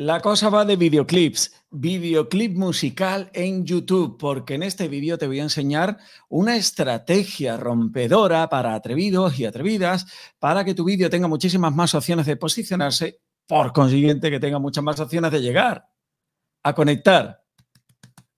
La cosa va de videoclips, videoclip musical en YouTube, porque en este vídeo te voy a enseñar una estrategia rompedora para atrevidos y atrevidas, para que tu vídeo tenga muchísimas más opciones de posicionarse, por consiguiente que tenga muchas más opciones de llegar a conectar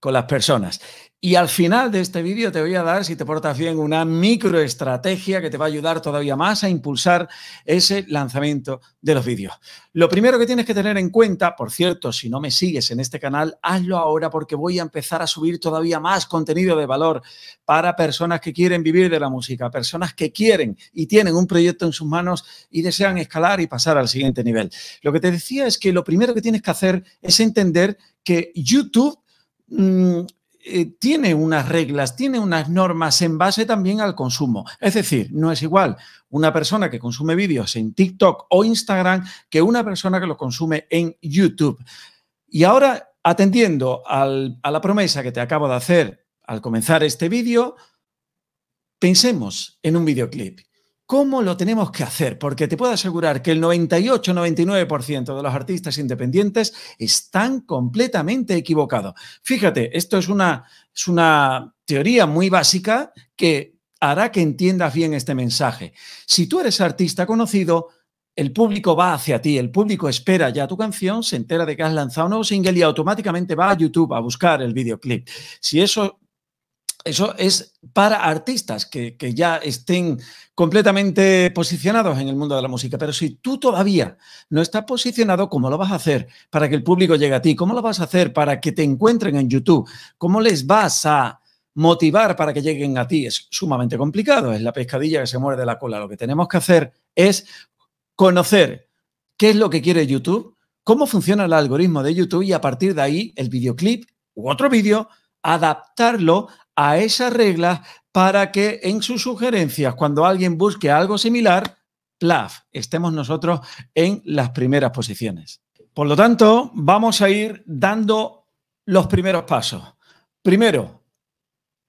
con las personas. Y al final de este vídeo te voy a dar, si te portas bien, una microestrategia que te va a ayudar todavía más a impulsar ese lanzamiento de los vídeos. Lo primero que tienes que tener en cuenta, por cierto, si no me sigues en este canal, hazlo ahora porque voy a empezar a subir todavía más contenido de valor para personas que quieren vivir de la música, personas que quieren y tienen un proyecto en sus manos y desean escalar y pasar al siguiente nivel. Lo que te decía es que lo primero que tienes que hacer es entender que YouTube Mm, eh, tiene unas reglas, tiene unas normas en base también al consumo. Es decir, no es igual una persona que consume vídeos en TikTok o Instagram que una persona que lo consume en YouTube. Y ahora, atendiendo a la promesa que te acabo de hacer al comenzar este vídeo, pensemos en un videoclip. ¿Cómo lo tenemos que hacer? Porque te puedo asegurar que el 98-99% de los artistas independientes están completamente equivocados. Fíjate, esto es una, es una teoría muy básica que hará que entiendas bien este mensaje. Si tú eres artista conocido, el público va hacia ti, el público espera ya tu canción, se entera de que has lanzado un nuevo single y automáticamente va a YouTube a buscar el videoclip. Si eso eso es para artistas que, ya estén completamente posicionados en el mundo de la música. Pero si tú todavía no estás posicionado, ¿cómo lo vas a hacer para que el público llegue a ti? ¿Cómo lo vas a hacer para que te encuentren en YouTube? ¿Cómo les vas a motivar para que lleguen a ti? Es sumamente complicado. Es la pescadilla que se muere de la cola. Lo que tenemos que hacer es conocer qué es lo que quiere YouTube, cómo funciona el algoritmo de YouTube y a partir de ahí el videoclip u otro vídeo adaptarlo a esas reglas para que en sus sugerencias, cuando alguien busque algo similar, plaf, estemos nosotros en las primeras posiciones. Por lo tanto, vamos a ir dando los primeros pasos. Primero,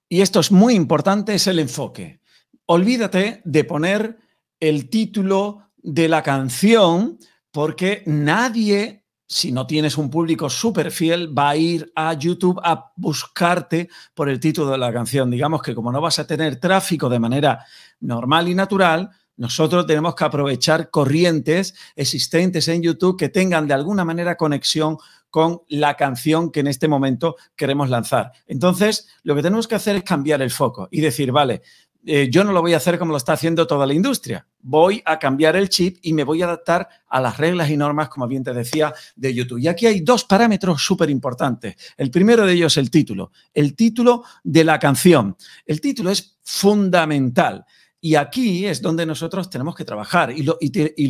y esto es muy importante, es el enfoque. Olvídate de poner el título de la canción porque nadie si no tienes un público súper fiel, va a ir a YouTube a buscarte por el título de la canción. Digamos que como no vas a tener tráfico de manera normal y natural, nosotros tenemos que aprovechar corrientes existentes en YouTube que tengan de alguna manera conexión con la canción que en este momento queremos lanzar. Entonces, lo que tenemos que hacer es cambiar el foco y decir, vale, eh, yo no lo voy a hacer como lo está haciendo toda la industria. Voy a cambiar el chip y me voy a adaptar a las reglas y normas, como bien te decía, de YouTube. Y aquí hay dos parámetros súper importantes. El primero de ellos es el título, el título de la canción. El título es fundamental. Y aquí es donde nosotros tenemos que trabajar. y lo,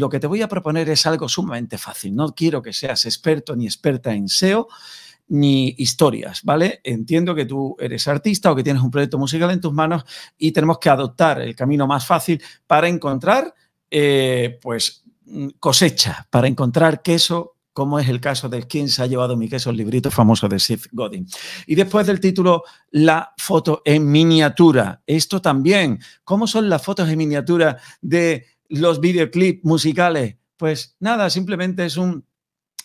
que te voy a proponer es algo sumamente fácil. No quiero que seas experto ni experta en SEO, ni historias, ¿vale? Entiendo que tú eres artista o que tienes un proyecto musical en tus manos y tenemos que adoptar el camino más fácil para encontrar, eh, pues, mm, cosecha, para encontrar queso como es el caso de quien se ha llevado mi queso, el librito famoso de Seth Godin. Y después del título, la foto en miniatura. Esto también, ¿cómo son las fotos en miniatura de los videoclips musicales? Pues nada, simplemente es un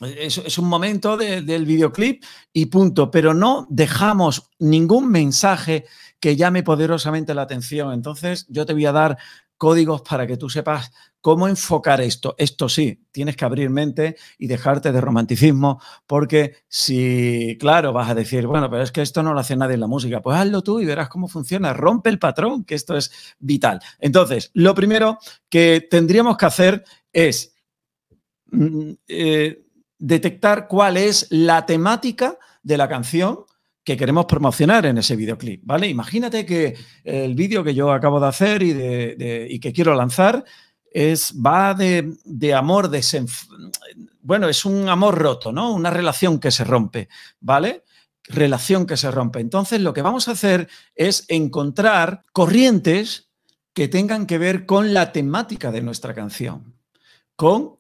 es, un momento del videoclip y punto, pero no dejamos ningún mensaje que llame poderosamente la atención. Entonces, yo te voy a dar códigos para que tú sepas cómo enfocar esto. Esto sí, tienes que abrir mente y dejarte de romanticismo, porque si, claro, vas a decir, bueno, pero es que esto no lo hace nadie en la música, pues hazlo tú y verás cómo funciona, rompe el patrón, que esto es vital. Entonces, lo primero que tendríamos que hacer es... Mm, eh, detectar cuál es la temática de la canción que queremos promocionar en ese videoclip, ¿vale? Imagínate que el vídeo que yo acabo de hacer y, que quiero lanzar es, va de, de amor, desenf bueno, es un amor roto, ¿no? Una relación que se rompe, ¿vale? Relación que se rompe. Entonces, lo que vamos a hacer es encontrar corrientes que tengan que ver con la temática de nuestra canción, con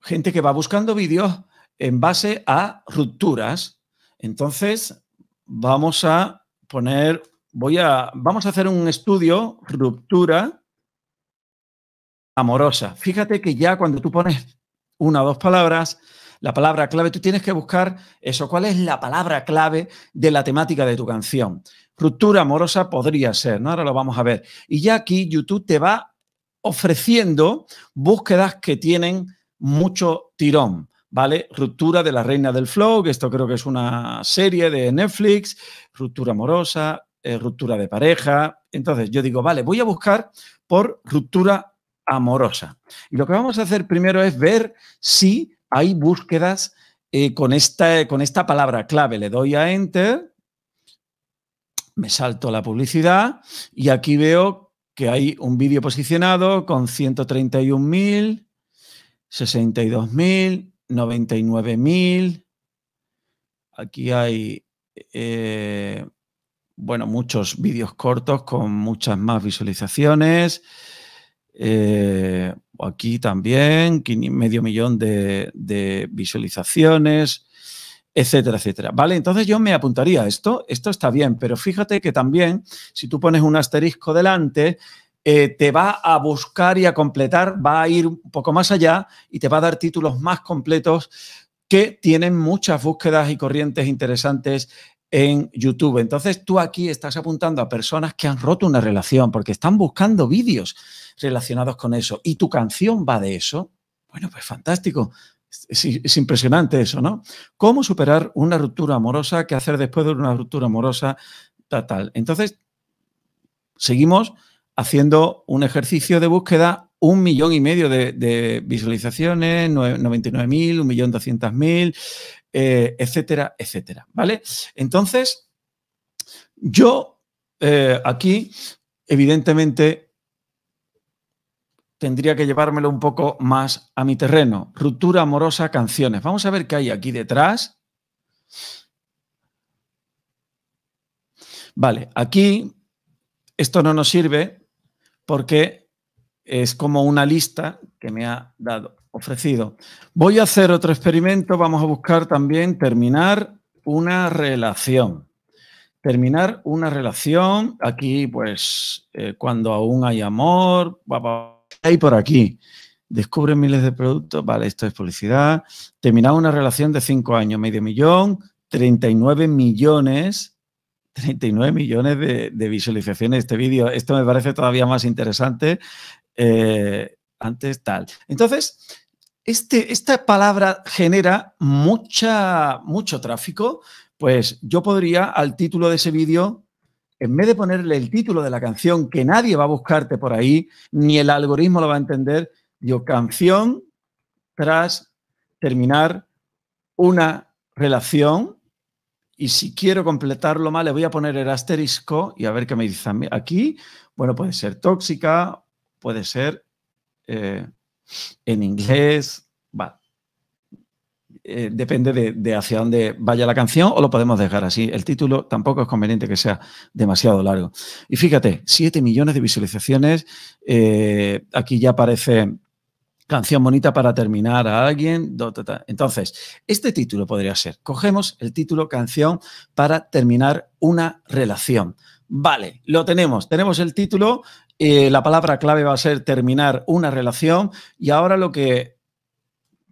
gente que va buscando vídeos en base a rupturas. Entonces, vamos a poner, voy a, vamos a hacer un estudio ruptura amorosa. Fíjate que ya cuando tú pones una o dos palabras, la palabra clave, tú tienes que buscar eso, cuál es la palabra clave de la temática de tu canción. Ruptura amorosa podría ser, ¿no? Ahora lo vamos a ver. Y ya aquí YouTube te va ofreciendo búsquedas que tienen mucho tirón. ¿vale? Ruptura de la Reina del Flow, que esto creo que es una serie de Netflix, ruptura amorosa, eh, ruptura de pareja. Entonces yo digo, vale, voy a buscar por ruptura amorosa. Y lo que vamos a hacer primero es ver si hay búsquedas eh, con, esta, con esta palabra clave. Le doy a Enter, me salto la publicidad y aquí veo que hay un vídeo posicionado con 131.000, 62.000, 99.000, Aquí hay, eh, bueno, muchos vídeos cortos con muchas más visualizaciones. Eh, aquí también, medio millón de, de, visualizaciones, etcétera, etcétera. Vale, entonces yo me apuntaría a esto. Esto está bien, pero fíjate que también, si tú pones un asterisco delante, eh, te va a buscar y a completar, va a ir un poco más allá y te va a dar títulos más completos que tienen muchas búsquedas y corrientes interesantes en YouTube. Entonces tú aquí estás apuntando a personas que han roto una relación porque están buscando vídeos relacionados con eso y tu canción va de eso. Bueno, pues fantástico. Es, impresionante eso, ¿no? ¿Cómo superar una ruptura amorosa? ¿Qué hacer después de una ruptura amorosa? total? Entonces, seguimos haciendo un ejercicio de búsqueda, un millón y medio de, visualizaciones, 99.000, 1.200.000, eh, etcétera, etcétera. ¿Vale? Entonces, yo eh, aquí, evidentemente, tendría que llevármelo un poco más a mi terreno. Ruptura amorosa, canciones. Vamos a ver qué hay aquí detrás. Vale, aquí esto no nos sirve porque es como una lista que me ha dado, ofrecido. Voy a hacer otro experimento, vamos a buscar también terminar una relación. Terminar una relación, aquí pues eh, cuando aún hay amor, hay por aquí. Descubre miles de productos, vale, esto es publicidad. Terminar una relación de cinco años, medio millón, 39 millones, 39 millones de, de visualizaciones este vídeo. Esto me parece todavía más interesante. Eh, antes tal. Entonces, este, esta palabra genera mucha, mucho tráfico. Pues yo podría al título de ese vídeo, en vez de ponerle el título de la canción, que nadie va a buscarte por ahí, ni el algoritmo lo va a entender, yo canción tras terminar una relación y si quiero completarlo mal, le voy a poner el asterisco y a ver qué me dice aquí. Bueno, puede ser tóxica, puede ser eh, en inglés, eh, depende de, hacia dónde vaya la canción o lo podemos dejar así. El título tampoco es conveniente que sea demasiado largo. Y fíjate, 7 millones de visualizaciones. Eh, aquí ya aparece canción bonita para terminar a alguien. Entonces, este título podría ser, cogemos el título canción para terminar una relación. Vale, lo tenemos, tenemos el título, eh, la palabra clave va a ser terminar una relación y ahora lo que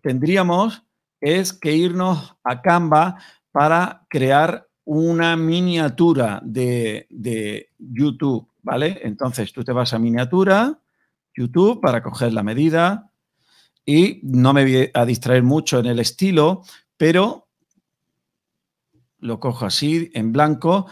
tendríamos es que irnos a Canva para crear una miniatura de, de YouTube, ¿vale? Entonces tú te vas a miniatura, YouTube, para coger la medida, y no me voy a distraer mucho en el estilo, pero lo cojo así, en blanco.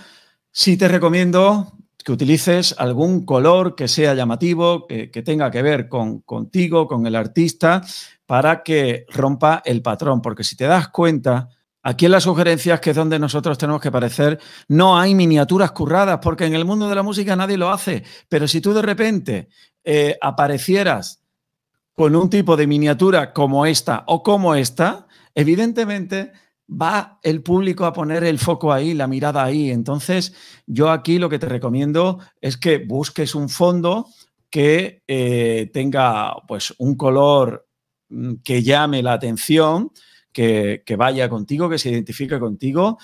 Sí te recomiendo que utilices algún color que sea llamativo, que, tenga que ver con, contigo, con el artista, para que rompa el patrón, porque si te das cuenta, Aquí en las sugerencias, que es donde nosotros tenemos que parecer, no hay miniaturas curradas, porque en el mundo de la música nadie lo hace. Pero si tú de repente eh, aparecieras con un tipo de miniatura como esta o como esta, evidentemente va el público a poner el foco ahí, la mirada ahí. Entonces, yo aquí lo que te recomiendo es que busques un fondo que eh, tenga pues un color mm, que llame la atención, que, vaya contigo, que se identifique contigo.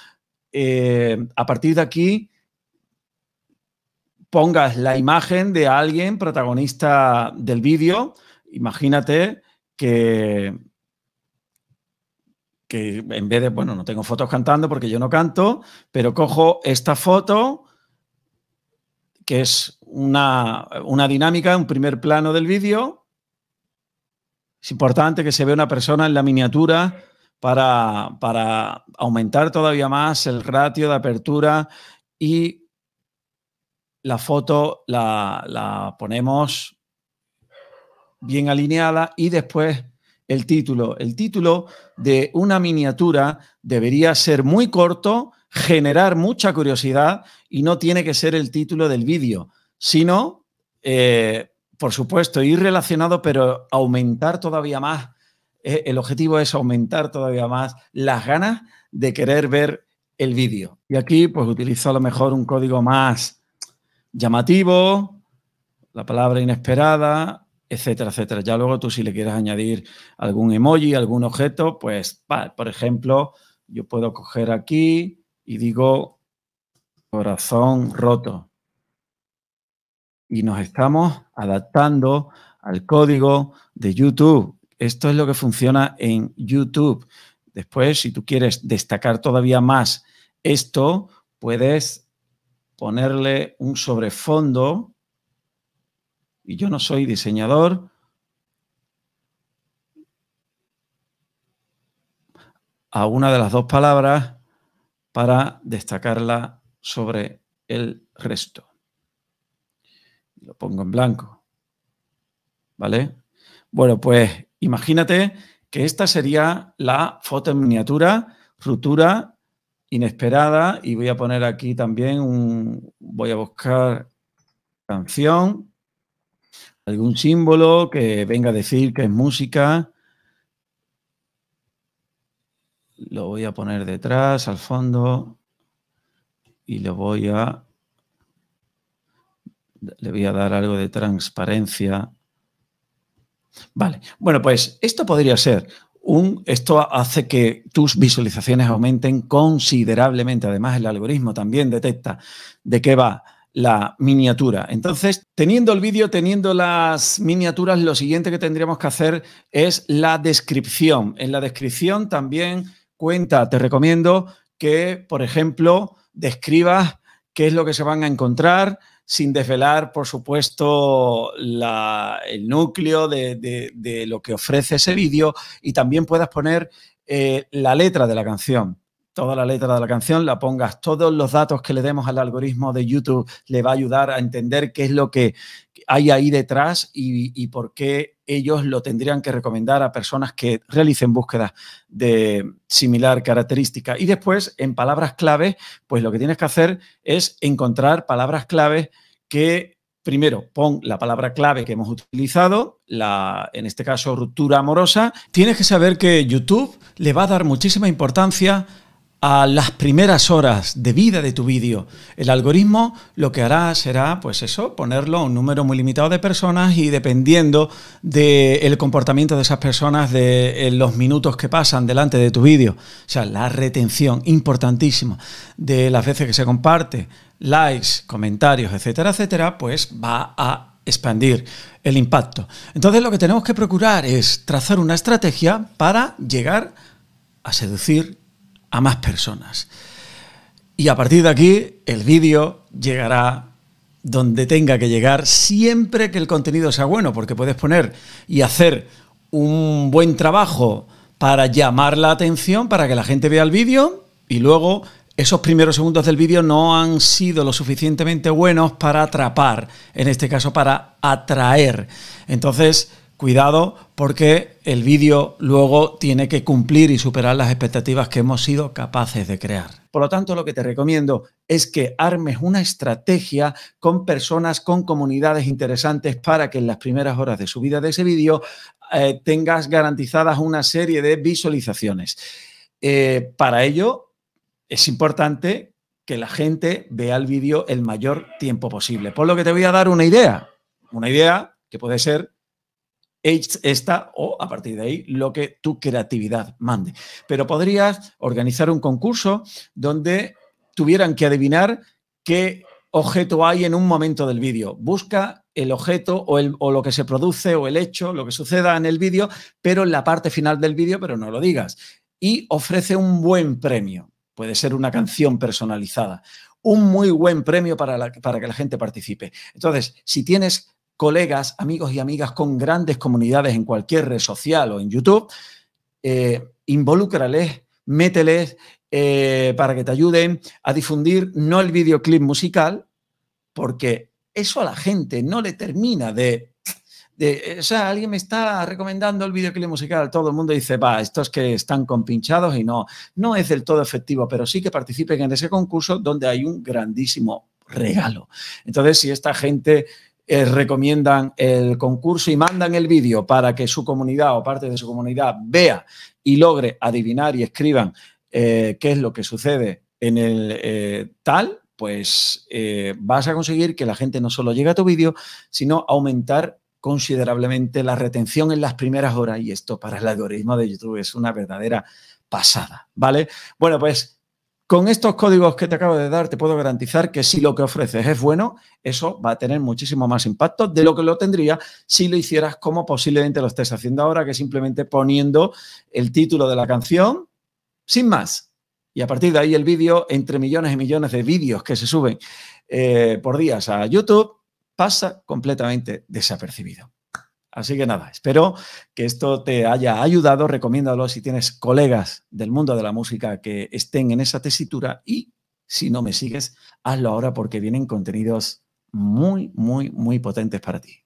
Eh, a partir de aquí, pongas la imagen de alguien protagonista del vídeo imagínate que, que en vez de, bueno, no tengo fotos cantando porque yo no canto, pero cojo esta foto que es una, una dinámica, un primer plano del vídeo. Es importante que se vea una persona en la miniatura para, aumentar todavía más el ratio de apertura y la foto la, la ponemos bien alineada y después el título. El título de una miniatura debería ser muy corto, generar mucha curiosidad y no tiene que ser el título del vídeo, sino, eh, por supuesto, ir relacionado, pero aumentar todavía más. Eh, el objetivo es aumentar todavía más las ganas de querer ver el vídeo. Y aquí, pues utilizo a lo mejor un código más llamativo, la palabra inesperada, etcétera, etcétera. Ya luego tú si le quieres añadir algún emoji, algún objeto, pues, por ejemplo, yo puedo coger aquí y digo corazón roto. Y nos estamos adaptando al código de YouTube. Esto es lo que funciona en YouTube. Después, si tú quieres destacar todavía más esto, puedes ponerle un sobrefondo y yo no soy diseñador. a una de las dos palabras para destacarla sobre el resto. Lo pongo en blanco. ¿Vale? Bueno, pues imagínate que esta sería la foto en miniatura, ruptura inesperada, y voy a poner aquí también un, voy a buscar canción, algún símbolo que venga a decir que es música. Lo voy a poner detrás, al fondo, y le voy a, le voy a dar algo de transparencia. Vale, bueno, pues esto podría ser un, esto hace que tus visualizaciones aumenten considerablemente. Además, el algoritmo también detecta de qué va la miniatura. Entonces, teniendo el vídeo, teniendo las miniaturas, lo siguiente que tendríamos que hacer es la descripción. En la descripción también cuenta, te recomiendo que, por ejemplo, describas qué es lo que se van a encontrar, sin desvelar, por supuesto, el núcleo de, lo que ofrece ese vídeo y también puedas poner eh, la letra de la canción toda la letra de la canción, la pongas, todos los datos que le demos al algoritmo de YouTube le va a ayudar a entender qué es lo que hay ahí detrás y, por qué ellos lo tendrían que recomendar a personas que realicen búsquedas de similar característica. Y después, en palabras clave, pues lo que tienes que hacer es encontrar palabras clave que primero pon la palabra clave que hemos utilizado, la, en este caso ruptura amorosa. Tienes que saber que YouTube le va a dar muchísima importancia a las primeras horas de vida de tu vídeo. El algoritmo lo que hará será, pues eso, ponerlo a un número muy limitado de personas y dependiendo del comportamiento de esas personas, de eh, los minutos que pasan delante de tu vídeo, o sea, la retención, importantísima, de las veces que se comparte, likes, comentarios, etcétera, etcétera, pues va a expandir el impacto. Entonces lo que tenemos que procurar es trazar una estrategia para llegar a seducir a más personas. Y a partir de aquí, el vídeo llegará donde tenga que llegar, siempre que el contenido sea bueno, porque puedes poner y hacer un buen trabajo para llamar la atención, para que la gente vea el vídeo y luego esos primeros segundos del vídeo no han sido lo suficientemente buenos para atrapar, en este caso para atraer. Entonces, cuidado porque el vídeo luego tiene que cumplir y superar las expectativas que hemos sido capaces de crear. Por lo tanto, lo que te recomiendo es que armes una estrategia con personas, con comunidades interesantes para que en las primeras horas de subida de ese vídeo eh, tengas garantizadas una serie de visualizaciones. Eh, para ello, es importante que la gente vea el vídeo el mayor tiempo posible. Por lo que te voy a dar una idea, una idea que puede ser es esta o a partir de ahí lo que tu creatividad mande. Pero podrías organizar un concurso donde tuvieran que adivinar qué objeto hay en un momento del vídeo. Busca el objeto o, lo que se produce o el hecho, lo que suceda en el vídeo, pero en la parte final del vídeo, pero no lo digas. Y ofrece un buen premio. Puede ser una canción personalizada. Un muy buen premio para que la gente participe. Entonces, si tienes colegas, amigos y amigas con grandes comunidades en cualquier red social o en YouTube, eh, involúcrales, mételes eh, para que te ayuden a difundir no el videoclip musical, porque eso a la gente no le termina de de, o sea, alguien me está recomendando el videoclip musical, todo el mundo dice, va, estos que están compinchados y no, no es del todo efectivo, pero sí que participen en ese concurso donde hay un grandísimo regalo. Entonces, si esta gente eh, recomiendan el concurso y mandan el vídeo para que su comunidad o parte de su comunidad vea y logre adivinar y escriban eh, qué es lo que sucede en el eh, tal, pues vas a conseguir que la gente no solo llegue a tu vídeo, sino aumentar considerablemente la retención en las primeras horas y esto para el algoritmo de YouTube es una verdadera pasada, ¿vale? Bueno, pues con estos códigos que te acabo de dar, te puedo garantizar que si lo que ofreces es bueno, eso va a tener muchísimo más impacto de lo que lo tendría si lo hicieras como posiblemente lo estés haciendo ahora, que simplemente poniendo el título de la canción, sin más. Y a partir de ahí el vídeo, entre millones y millones de vídeos que se suben eh, por días a YouTube, pasa completamente desapercibido. Así que nada, espero que esto te haya ayudado. Recomiéndalo si tienes colegas del mundo de la música que estén en esa tesitura y si no me sigues, hazlo ahora porque vienen contenidos muy, muy, muy potentes para ti.